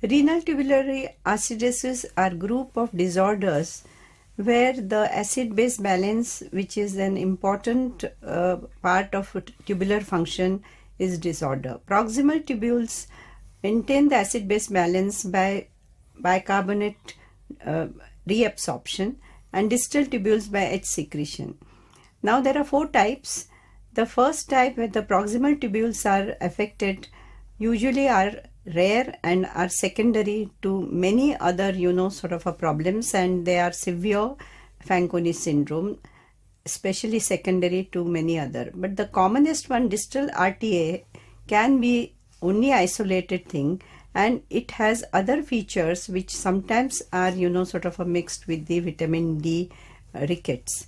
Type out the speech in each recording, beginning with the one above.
Renal tubular acidosis are group of disorders where the acid-base balance, which is an important uh, part of tubular function, is disorder. Proximal tubules maintain the acid-base balance by bicarbonate uh, reabsorption and distal tubules by H secretion. Now there are four types. The first type where the proximal tubules are affected usually are rare and are secondary to many other, you know, sort of problems and they are severe Fanconi syndrome, especially secondary to many other. But the commonest one, distal RTA, can be only isolated thing and it has other features which sometimes are, you know, sort of a mixed with the vitamin D uh, rickets.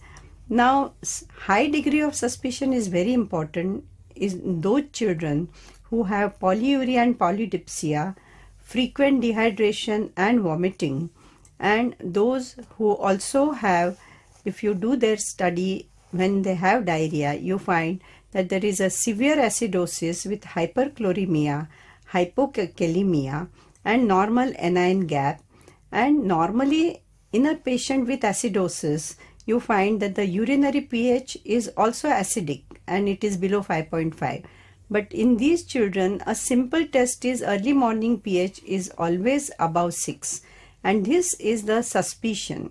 Now, high degree of suspicion is very important is those children who have polyuria and polydipsia, frequent dehydration and vomiting, and those who also have, if you do their study when they have diarrhea, you find that there is a severe acidosis with hyperchloremia, hypokalemia, and normal anion gap. And normally, in a patient with acidosis, you find that the urinary pH is also acidic and it is below 5.5. But in these children, a simple test is early morning pH is always above 6 and this is the suspicion.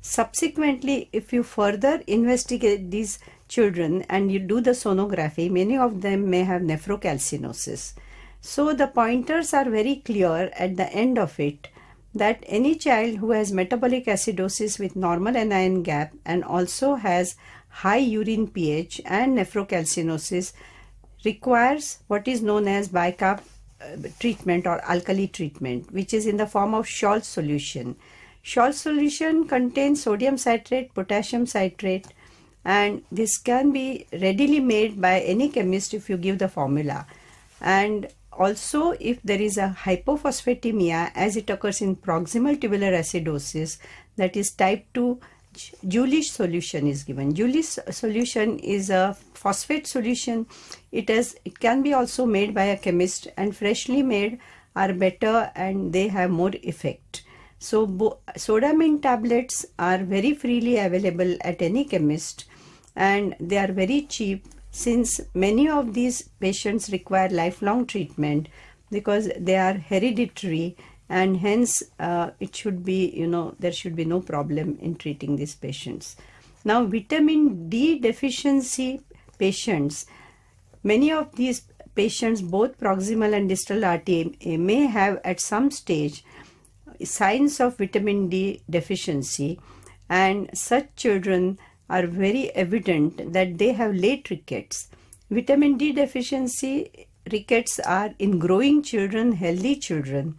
Subsequently, if you further investigate these children and you do the sonography, many of them may have nephrocalcinosis. So the pointers are very clear at the end of it that any child who has metabolic acidosis with normal anion gap and also has high urine pH and nephrocalcinosis requires what is known as bicarb uh, treatment or alkali treatment which is in the form of Scholl solution. Scholl solution contains sodium citrate, potassium citrate and this can be readily made by any chemist if you give the formula and also if there is a hypophosphatemia as it occurs in proximal tubular acidosis that is type 2 Julich. Julish solution is given. Julish solution is a phosphate solution. It is it can be also made by a chemist and freshly made are better and they have more effect. So soda mint tablets are very freely available at any chemist and they are very cheap since many of these patients require lifelong treatment because they are hereditary and hence uh, it should be you know there should be no problem in treating these patients now vitamin d deficiency patients many of these patients both proximal and distal rta may have at some stage signs of vitamin d deficiency and such children are very evident that they have late rickets vitamin d deficiency rickets are in growing children healthy children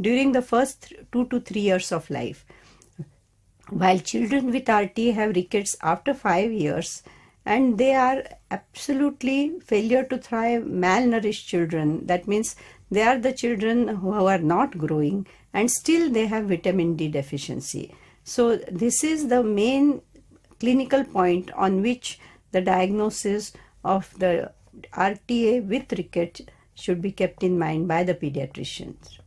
during the first two to three years of life. While children with RT have rickets after five years, and they are absolutely failure to thrive, malnourished children. That means they are the children who are not growing and still they have vitamin D deficiency. So, this is the main clinical point on which the diagnosis of the RTA with rickets should be kept in mind by the pediatricians.